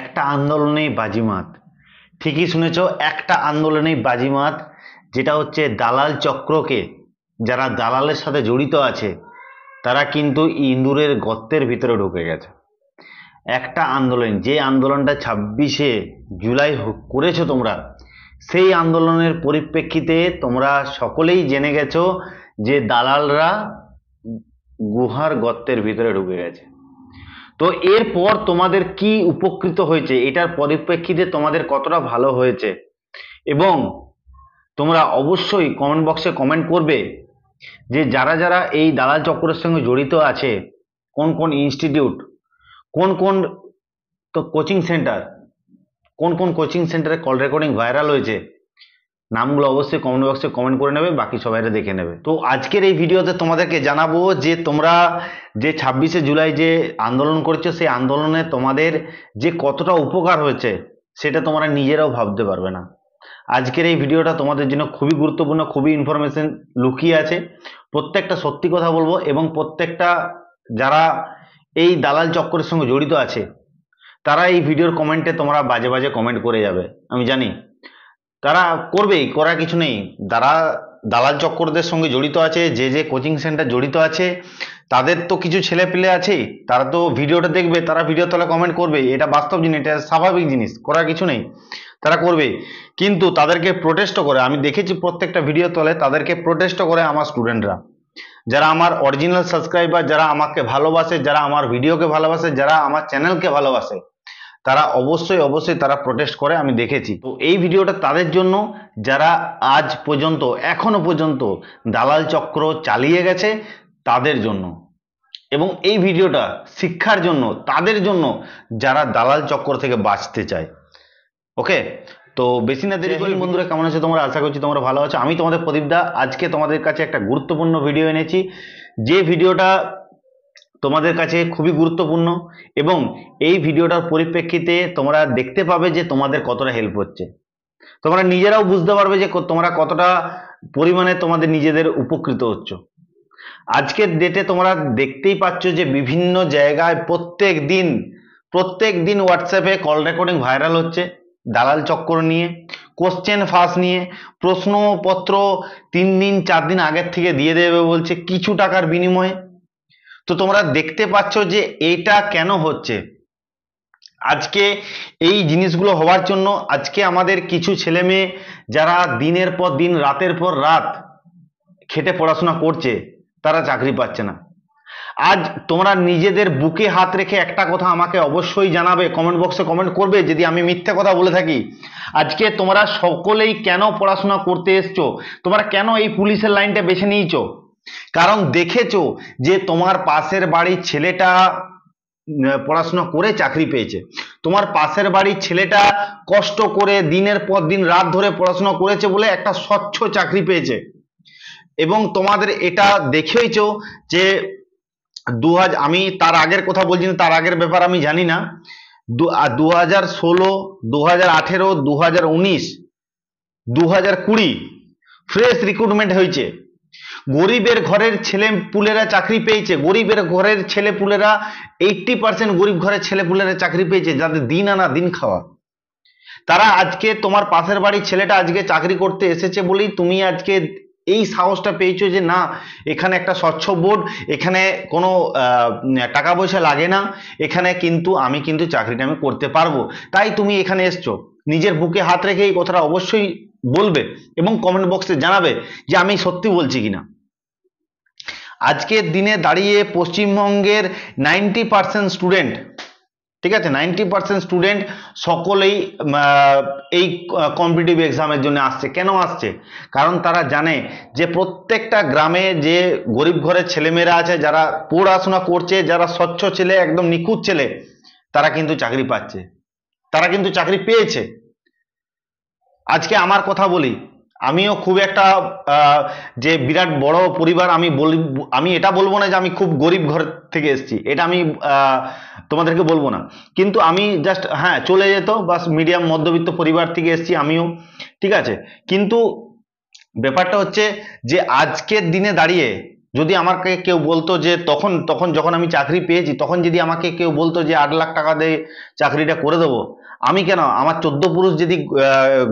একটা আন্দোলনেই বাজিমাত ঠিকই শুনেছ একটা আন্দোলনেই বাজিমাত যেটা হচ্ছে দালাল চক্রকে যারা দালালের সাথে জড়িত আছে তারা কিন্তু ইন্দুরের গর্তের ভিতরে ঢুকে গেছে একটা আন্দোলন যে আন্দোলনটা ছাব্বিশে জুলাই করেছো তোমরা সেই আন্দোলনের পরিপ্রেক্ষিতে তোমরা সকলেই জেনে গেছো যে দালালরা গুহার গর্তের ভিতরে ঢুকে গেছে তো এরপর তোমাদের কি উপকৃত হয়েছে এটার পরিপ্রেক্ষিতে তোমাদের কতটা ভালো হয়েছে এবং তোমরা অবশ্যই কমেন্ট বক্সে কমেন্ট করবে যে যারা যারা এই দালাল চক্রের সঙ্গে জড়িত আছে কোন কোন ইনস্টিটিউট কোন কোন তো কোচিং সেন্টার কোন কোন কোচিং সেন্টারে কল রেকর্ডিং ভাইরাল হয়েছে নামগুলো অবশ্যই কমেন্ট বক্সে কমেন্ট করে নেবে বাকি সবাইরা দেখে নেবে তো আজকের এই ভিডিওতে তোমাদেরকে জানাবো যে তোমরা যে ছাব্বিশে জুলাই যে আন্দোলন করছো সেই আন্দোলনে তোমাদের যে কতটা উপকার হয়েছে সেটা তোমরা নিজেরাও ভাবতে পারবে না আজকের এই ভিডিওটা তোমাদের জন্য খুবই গুরুত্বপূর্ণ খুবই ইনফরমেশন লুকিয়ে আছে প্রত্যেকটা সত্যি কথা বলবো এবং প্রত্যেকটা যারা এই দালাল চক্করের সঙ্গে জড়িত আছে তারা এই ভিডিওর কমেন্টে তোমরা বাজে বাজে কমেন্ট করে যাবে আমি জানি তারা করবেই করার কিছু নেই তারা দালাল চক্করদের সঙ্গে জড়িত আছে যে যে কোচিং সেন্টার জড়িত আছে তাদের তো কিছু ছেলে পেলে আছেই তারা তো ভিডিওটা দেখবে তারা ভিডিও তলে কমেন্ট করবে এটা বাস্তব জিনিস এটা স্বাভাবিক জিনিস করার কিছু নেই তারা করবে কিন্তু তাদেরকে প্রোটেস্ট করে আমি দেখেছি প্রত্যেকটা ভিডিও তলে তাদেরকে প্রোটেস্ট করে আমার স্টুডেন্টরা যারা আমার অরিজিনাল সাবস্ক্রাইবার যারা আমাকে ভালোবাসে যারা আমার ভিডিওকে ভালোবাসে যারা আমার চ্যানেলকে ভালোবাসে তারা অবশ্যই অবশ্যই তারা প্রোটেস্ট করে আমি দেখেছি তো এই ভিডিওটা তাদের জন্য যারা আজ পর্যন্ত এখনও পর্যন্ত দালাল চক্র চালিয়ে গেছে তাদের জন্য এবং এই ভিডিওটা শিক্ষার জন্য তাদের জন্য যারা দালাল চক্র থেকে বাঁচতে চায় ওকে তো বেশি না দেরি করি বন্ধুরা কেমন আছে তোমরা আশা করছি তোমরা ভালো আছো আমি তোমাদের প্রদীপদা আজকে তোমাদের কাছে একটা গুরুত্বপূর্ণ ভিডিও এনেছি যে ভিডিওটা তোমাদের কাছে খুবই গুরুত্বপূর্ণ এবং এই ভিডিওটার পরিপ্রেক্ষিতে তোমরা দেখতে পাবে যে তোমাদের কতটা হেল্প হচ্ছে তোমরা নিজেরাও বুঝতে পারবে যে তোমরা কতটা পরিমাণে তোমাদের নিজেদের উপকৃত হচ্ছ আজকের ডেটে তোমরা দেখতেই পাচ্ছ যে বিভিন্ন জায়গায় প্রত্যেক দিন প্রত্যেক দিন হোয়াটসঅ্যাপে কল রেকর্ডিং ভাইরাল হচ্ছে দালাল চক্কর নিয়ে কোশ্চেন ফাঁস নিয়ে প্রশ্নপত্র তিন দিন চার দিন আগের থেকে দিয়ে দেবে বলছে কিছু টাকার বিনিময়ে তো তোমরা দেখতে পাচ্ছ যে এইটা কেন হচ্ছে আজকে এই জিনিসগুলো হওয়ার জন্য আজকে আমাদের কিছু ছেলে মেয়ে যারা দিনের পর দিন রাতের পর রাত খেটে পড়াশোনা করছে তারা চাকরি পাচ্ছে না আজ তোমরা নিজেদের বুকে হাত রেখে একটা কথা আমাকে অবশ্যই জানাবে কমেন্ট বক্সে কমেন্ট করবে যদি আমি মিথ্যে কথা বলে থাকি আজকে তোমরা সকলেই কেন পড়াশোনা করতে এসছো তোমরা কেন এই পুলিশের লাইনটা বেছে নিয়েছো কারণ দেখেছো যে তোমার পাশের বাড়ির ছেলেটা পড়াশোনা করে চাকরি পেয়েছে তোমার পাশের বাড়ির ছেলেটা কষ্ট করে দিনের পর দিন রাত ধরে পড়াশোনা করেছে বলে একটা স্বচ্ছ চাকরি পেয়েছে এবং তোমাদের এটা দেখেইছ যে দু আমি তার আগের কথা বলছি না তার আগের ব্যাপার আমি জানি না দু হাজার ষোলো দু হাজার আঠেরো দু হাজার উনিশ দু হাজার কুড়ি ফ্রেশ রিক্রুটমেন্ট হয়েছে গরিবের ঘরের ছেলে পুলেরা চাকরি পেয়েছে গরিবের ঘরের ছেলে পুলেরা এইটটি পার্সেন্ট গরিব ঘরের ছেলে পুলেরা চাকরি পেয়েছে যাদের দিন আনা দিন খাওয়া তারা আজকে তোমার পাশের বাড়ির ছেলেটা আজকে চাকরি করতে এসেছে বলেই তুমি আজকে এই সাহসটা পেয়েছো যে না এখানে একটা স্বচ্ছ বোর্ড এখানে কোনো টাকা পয়সা লাগে না এখানে কিন্তু আমি কিন্তু চাকরিটা আমি করতে পারবো তাই তুমি এখানে এসছো নিজের বুকে হাত রেখে এই কথাটা অবশ্যই বলবে এবং কমেন্ট বক্সে জানাবে যে আমি সত্যি বলছি কিনা আজকের দিনে দাঁড়িয়ে পশ্চিমবঙ্গের নাইনটি পার্সেন্ট স্টুডেন্ট ঠিক আছে নাইনটি পার্সেন্ট স্টুডেন্ট সকলেই এই কম্পিটিভ এক্সামের জন্য আসছে কেন আসছে কারণ তারা জানে যে প্রত্যেকটা গ্রামে যে গরিব ঘরের ছেলেমেয়েরা আছে যারা পড়াশোনা করছে যারা স্বচ্ছ ছেলে একদম নিখুঁত ছেলে তারা কিন্তু চাকরি পাচ্ছে তারা কিন্তু চাকরি পেয়েছে আজকে আমার কথা বলি আমিও খুব একটা যে বিরাট বড় পরিবার আমি বলি আমি এটা বলবো না যে আমি খুব গরিব ঘর থেকে এসেছি এটা আমি তোমাদেরকে বলবো না কিন্তু আমি জাস্ট হ্যাঁ চলে যেত বাস মিডিয়াম মধ্যবিত্ত পরিবার থেকে এসেছি আমিও ঠিক আছে কিন্তু ব্যাপারটা হচ্ছে যে আজকের দিনে দাঁড়িয়ে যদি আমাকে কেউ বলতো যে তখন তখন যখন আমি চাকরি পেয়েছি তখন যদি আমাকে কেউ বলতো যে আট লাখ টাকা দিয়ে চাকরিটা করে দেবো আমি কেন আমার চোদ্দ পুরুষ যদি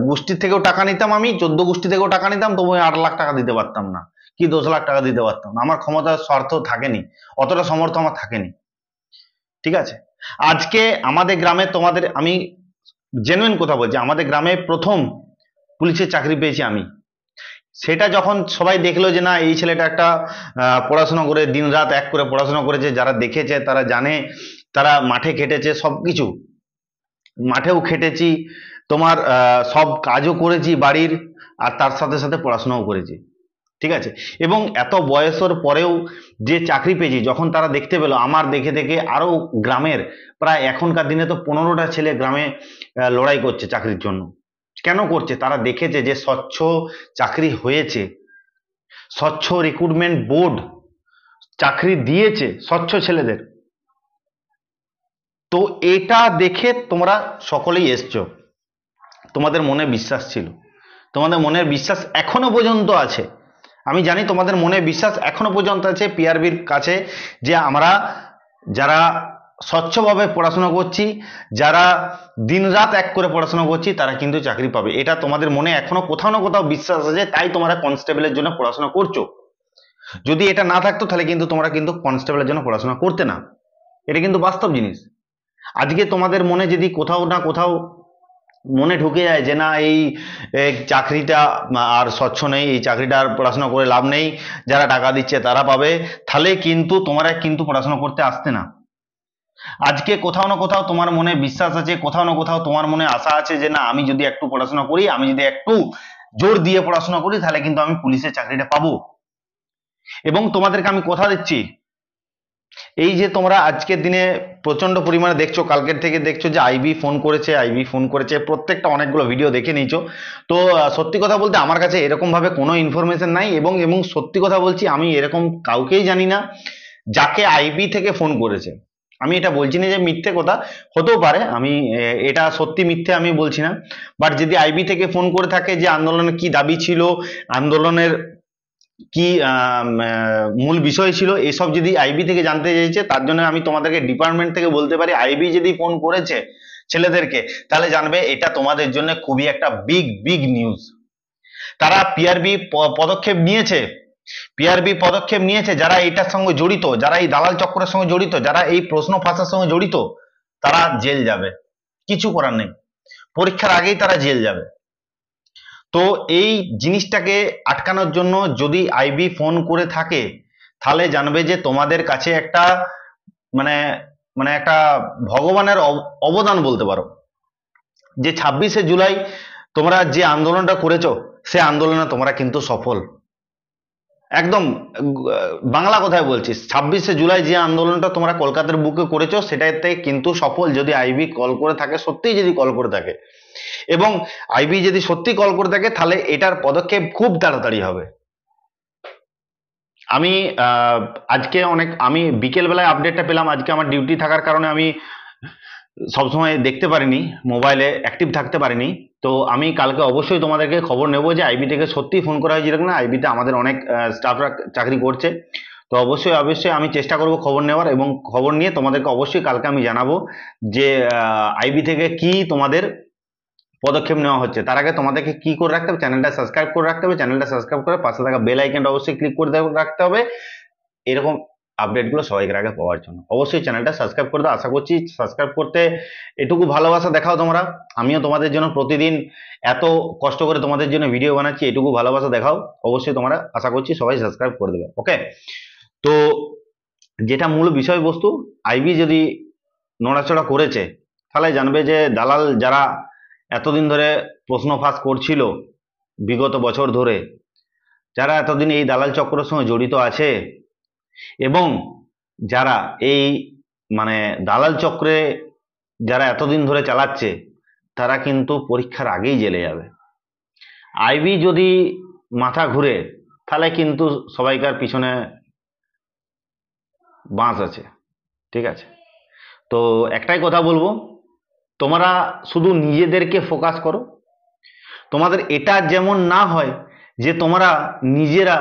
গোষ্ঠীর থেকেও টাকা নিতাম আমি চোদ্দ গোষ্ঠী থেকেও টাকা নিতাম তবু আট লাখ টাকা দিতে পারতাম না কি দশ লাখ টাকা দিতে পারতাম না আমার ক্ষমতার স্বার্থ থাকেনি অতটা সমর্থ আমার থাকেনি ঠিক আছে আজকে আমাদের গ্রামে তোমাদের আমি জেনুইন কথা বলছি আমাদের গ্রামে প্রথম পুলিশের চাকরি পেয়েছি আমি সেটা যখন সবাই দেখলো যে না এই ছেলেটা একটা পড়াশোনা করে দিন রাত এক করে পড়াশোনা করেছে যারা দেখেছে তারা জানে তারা মাঠে খেটেছে সব কিছু মাঠেও খেটেছি তোমার সব কাজও করেছি বাড়ির আর তার সাথে সাথে পড়াশোনাও করেছি ঠিক আছে এবং এত বয়সের পরেও যে চাকরি পেয়েছি যখন তারা দেখতে পেলো আমার দেখে দেখে আরও গ্রামের প্রায় এখনকার দিনে তো পনেরোটা ছেলে গ্রামে লড়াই করছে চাকরির জন্য কেন করছে তারা দেখেছে যে স্বচ্ছ চাকরি হয়েছে স্বচ্ছ রিক্রুটমেন্ট বোর্ড চাকরি দিয়েছে স্বচ্ছ ছেলেদের তো এটা দেখে তোমরা সকলেই এসছো তোমাদের মনে বিশ্বাস ছিল তোমাদের মনের বিশ্বাস এখনো পর্যন্ত আছে আমি জানি তোমাদের মনে বিশ্বাস এখনো পর্যন্ত আছে পিআরবির কাছে যে আমরা যারা স্বচ্ছভাবে পড়াশোনা করছি যারা দিন রাত এক করে পড়াশোনা করছি তারা কিন্তু চাকরি পাবে এটা তোমাদের মনে এখনো কোথাও না কোথাও বিশ্বাস আছে তাই তোমরা কনস্টেবলের জন্য পড়াশোনা করছো যদি এটা না থাকতো তাহলে কিন্তু তোমরা কিন্তু কনস্টেবলের জন্য পড়াশোনা করতে না এটা কিন্তু বাস্তব জিনিস আজকে তোমাদের মনে যদি কোথাও না কোথাও মনে ঢুকে যায় যে না এই চাকরিটা আর স্বচ্ছ নেই এই চাকরিটা আর পড়াশোনা করে লাভ নেই যারা টাকা দিচ্ছে তারা পাবে তাহলে কিন্তু তোমরা কিন্তু পড়াশোনা করতে আসতে না আজকে কোথাও না কোথাও তোমার মনে বিশ্বাস আছে কোথাও না কোথাও তোমার মনে আশা আছে যে না আমি যদি একটু পড়াশোনা করি আমি যদি একটু জোর দিয়ে পড়াশোনা করি তাহলে কিন্তু আমি পুলিশের চাকরিটা পাবো এবং তোমাদেরকে আমি কথা দিচ্ছি এই যে তোমরা আজকের দিনে প্রচণ্ড পরিমাণে দেখছো কালকের থেকে দেখছো যে আইবি ফোন করেছে আইবি ফোন করেছে প্রত্যেকটা অনেকগুলো ভিডিও দেখে নিয়েছো তো সত্যি কথা বলতে আমার কাছে এরকমভাবে কোনো ইনফরমেশন নাই এবং এবং সত্যি কথা বলছি আমি এরকম কাউকেই জানি না যাকে আইবি থেকে ফোন করেছে আমি এটা বলছি না যে মিথ্যে কথা হতেও পারে আমি এটা সত্যি মিথ্যে আমি বলছি না বাট যদি আইবি থেকে ফোন করে থাকে যে আন্দোলনের কি দাবি ছিল আন্দোলনের কি মূল বিষয় ছিল এসব যদি আইবি থেকে জানতে চাইছে তার জন্য আমি তোমাদেরকে ডিপার্টমেন্ট থেকে বলতে পারি আইবি যদি ফোন করেছে ছেলেদেরকে তাহলে জানবে এটা তোমাদের জন্য খুবই একটা বিগ বিগ নিউজ তারা পিআরবি পদক্ষেপ নিয়েছে পিআরবি পদক্ষেপ নিয়েছে যারা এটার সঙ্গে জড়িত যারা এই দালাল চক্রের সঙ্গে জড়িত যারা এই প্রশ্ন ফাঁসার সঙ্গে জড়িত তারা জেল যাবে কিছু করার নেই পরীক্ষার আগেই তারা জেল যাবে তো এই জিনিসটাকে আটকানোর জন্য যদি আইবি ফোন করে থাকে তাহলে জানবে যে তোমাদের কাছে একটা মানে মানে একটা ভগবানের অবদান বলতে পারো যে ছাব্বিশে জুলাই তোমরা যে আন্দোলনটা করেছো সে আন্দোলনে তোমরা কিন্তু সফল একদম বাংলা কথায় বলছিস ছাব্বিশে জুলাই যে আন্দোলনটা তোমরা কলকাতার বুকে করেছো সেটাতে কিন্তু সফল যদি আইবি কল করে থাকে সত্যিই যদি কল করে থাকে এবং আইবি যদি সত্যি কল করে থাকে তাহলে এটার পদক্ষেপ খুব তাড়াতাড়ি হবে আমি আজকে অনেক আমি বিকেলবেলায় আপডেটটা পেলাম আজকে আমার ডিউটি থাকার কারণে আমি সবসময় দেখতে পারিনি মোবাইলে অ্যাক্টিভ থাকতে পারিনি তো আমি কালকে অবশ্যই তোমাদেরকে খবর নেব যে আইবি থেকে সত্যি ফোন করা হয়েছিল না আইবিতে আমাদের অনেক স্টাফরা চাকরি করছে তো অবশ্যই অবশ্যই আমি চেষ্টা করব খবর নেওয়ার এবং খবর নিয়ে তোমাদেরকে অবশ্যই কালকে আমি জানাবো যে আইবি থেকে কি তোমাদের পদক্ষেপ নেওয়া হচ্ছে তার আগে তোমাদেরকে কি করে রাখতে হবে চ্যানেলটা সাবস্ক্রাইব করে রাখতে হবে চ্যানেলটা সাবস্ক্রাইব করে পাশে থাকা বেল আইকনটা অবশ্যই ক্লিক করে রাখতে হবে এরকম আপডেটগুলো সবাইকে আগে পাওয়ার জন্য অবশ্যই চ্যানেলটা সাবস্ক্রাইব করে দাও আশা করছি সাবস্ক্রাইব করতে এটুকু ভালোবাসা দেখাও তোমরা আমিও তোমাদের জন্য প্রতিদিন এত কষ্ট করে তোমাদের জন্য ভিডিও বানাচ্ছি এটুকু ভালোবাসা দেখাও অবশ্যই তোমরা আশা করছি সবাই সাবস্ক্রাইব করে দেবে ওকে তো যেটা মূল বিষয়বস্তু আইবি যদি নড়াচড়া করেছে তাহলে জানবে যে দালাল যারা এতদিন ধরে প্রশ্ন ফাঁস করছিল বিগত বছর ধরে যারা এতদিন এই দালাল চক্রের সঙ্গে জড়িত আছে এবং যারা এই মানে দালাল চক্রে যারা এতদিন ধরে চালাচ্ছে তারা কিন্তু পরীক্ষার আগেই জেলে যাবে আইবি যদি মাথা ঘুরে তাহলে কিন্তু সবাইকার পিছনে বাঁশ আছে ঠিক আছে তো একটাই কথা বলবো তোমরা শুধু নিজেদেরকে ফোকাস করো তোমাদের এটা যেমন না হয় যে তোমরা নিজেরা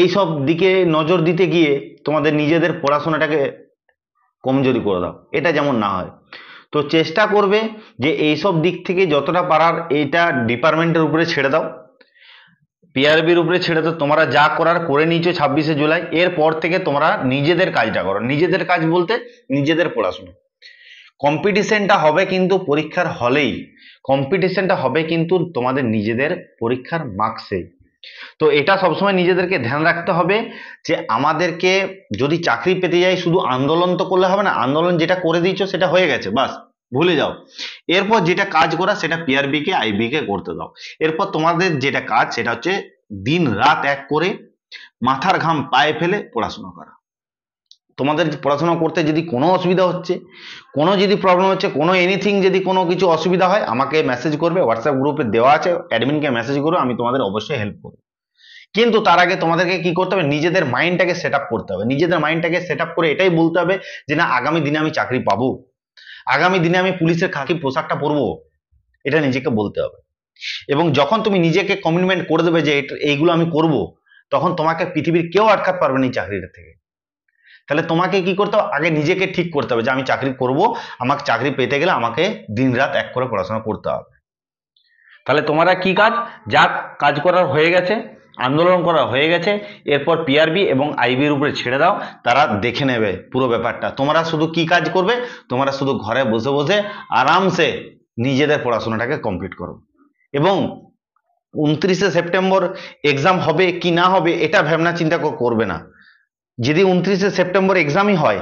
এই সব দিকে নজর দিতে গিয়ে তোমাদের নিজেদের পড়াশোনাটাকে কমজোরি করে দাও এটা যেমন না হয় তো চেষ্টা করবে যে এইসব দিক থেকে যতটা পারার এইটা ডিপার্টমেন্টের উপরে ছেড়ে দাও পিআরবির উপরে ছেড়ে তো তোমরা যা করার করে নিয়েছো ছাব্বিশে জুলাই এরপর থেকে তোমরা নিজেদের কাজটা করো নিজেদের কাজ বলতে নিজেদের পড়াশোনা কম্পিটিশনটা হবে কিন্তু পরীক্ষার হলেই কম্পিটিশনটা হবে কিন্তু তোমাদের নিজেদের পরীক্ষার মার্কসে তো এটা সবসময় নিজেদেরকে ধ্যান রাখতে হবে যে আমাদেরকে যদি চাকরি পেতে যাই শুধু আন্দোলন তো করলে হবে না আন্দোলন যেটা করে দিয়েছ সেটা হয়ে গেছে বাস ভুলে যাও এরপর যেটা কাজ করা সেটা পিআরবি কে আইবি কে করতে দাও এরপর তোমাদের যেটা কাজ সেটা হচ্ছে দিন রাত এক করে মাথার ঘাম পায়ে ফেলে পড়াশোনা করা তোমাদের পড়াশোনা করতে যদি কোনো অসুবিধা হচ্ছে কোনো যদি প্রবলেম হচ্ছে কোনো এনিথিং যদি কোনো কিছু অসুবিধা হয় আমাকে মেসেজ করবে হোয়াটসঅ্যাপ গ্রুপে দেওয়া আছে অ্যাডমিনকে মেসেজ করবে আমি তোমাদের অবশ্যই হেল্প করবো কিন্তু তার আগে তোমাদেরকে কি করতে হবে নিজেদের মাইন্ডটাকে সেট করতে হবে নিজেদের মাইন্ডটাকে সেট করে এটাই বলতে হবে যে না আগামী দিনে আমি চাকরি পাবো আগামী দিনে আমি পুলিশের খাকি পোশাকটা পরবো এটা নিজেকে বলতে হবে এবং যখন তুমি নিজেকে কমিটমেন্ট করে দেবে যে এইগুলো আমি করব তখন তোমাকে পৃথিবীর কেউ আটকাতে পারবে না চাকরিটা থেকে তাহলে তোমাকে কি করতে হবে আগে নিজেকে ঠিক করতে হবে যে আমি চাকরি করব আমাকে চাকরি পেতে গেলে আমাকে দিন রাত এক করে পড়াশোনা করতে হবে তাহলে তোমরা কি কাজ যা কাজ করার হয়ে গেছে আন্দোলন করা হয়ে গেছে এরপর পিআরবি এবং আইবির উপরে ছেড়ে দাও তারা দেখে নেবে পুরো ব্যাপারটা তোমরা শুধু কি কাজ করবে তোমরা শুধু ঘরে বসে বসে আরামসে নিজেদের পড়াশোনাটাকে কমপ্লিট করো এবং উনত্রিশে সেপ্টেম্বর এক্সাম হবে কি না হবে এটা ভাবনা চিন্তা করবে না যদি উনত্রিশে সেপ্টেম্বর এক্সামই হয়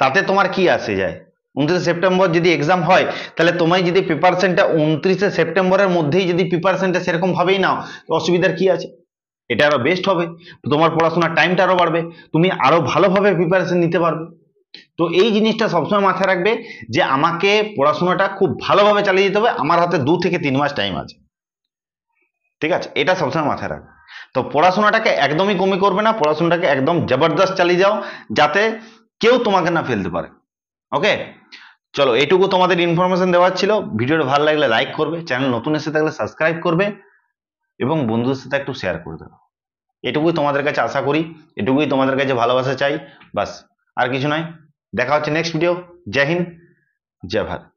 তাতে তোমার কি আসে যায় উনত্রিশে সেপ্টেম্বর যদি এক্সাম হয় তাহলে তোমায় যদি প্রিপারেশনটা উনত্রিশে সেপ্টেম্বরের মধ্যেই যদি প্রিপারেশনটা সেরকমভাবেই নাও তো অসুবিধার কি আছে এটা আরও বেস্ট হবে তোমার পড়াশোনার টাইমটা আরও বাড়বে তুমি আরও ভালোভাবে প্রিপারেশন নিতে পারবে তো এই জিনিসটা সবসময় মাথায় রাখবে যে আমাকে পড়াশোনাটা খুব ভালোভাবে চালিয়ে যেতে হবে আমার হাতে দু থেকে তিন মাস টাইম আছে ঠিক আছে এটা সবসময় মাথায় রাখবে তো পড়াশোনাটাকে একদমই কমি করবে না পড়াশোনাটাকে একদম জবরদস্ত চালিয়ে যাও যাতে কেউ তোমাকে না ফেলতে পারে ওকে চলো এটুকু তোমাদের ইনফরমেশন দেওয়ার ছিল ভিডিওটা ভালো লাগলে লাইক করবে চ্যানেল নতুন এসে থাকলে সাবস্ক্রাইব করবে এবং বন্ধুদের সাথে একটু শেয়ার করে দেবে এটুকুই তোমাদের কাছে আশা করি এটুকুই তোমাদের কাছে ভালোবাসা চাই বাস আর কিছু নয় দেখা হচ্ছে নেক্সট ভিডিও জয় হিন্দ জয় ভারত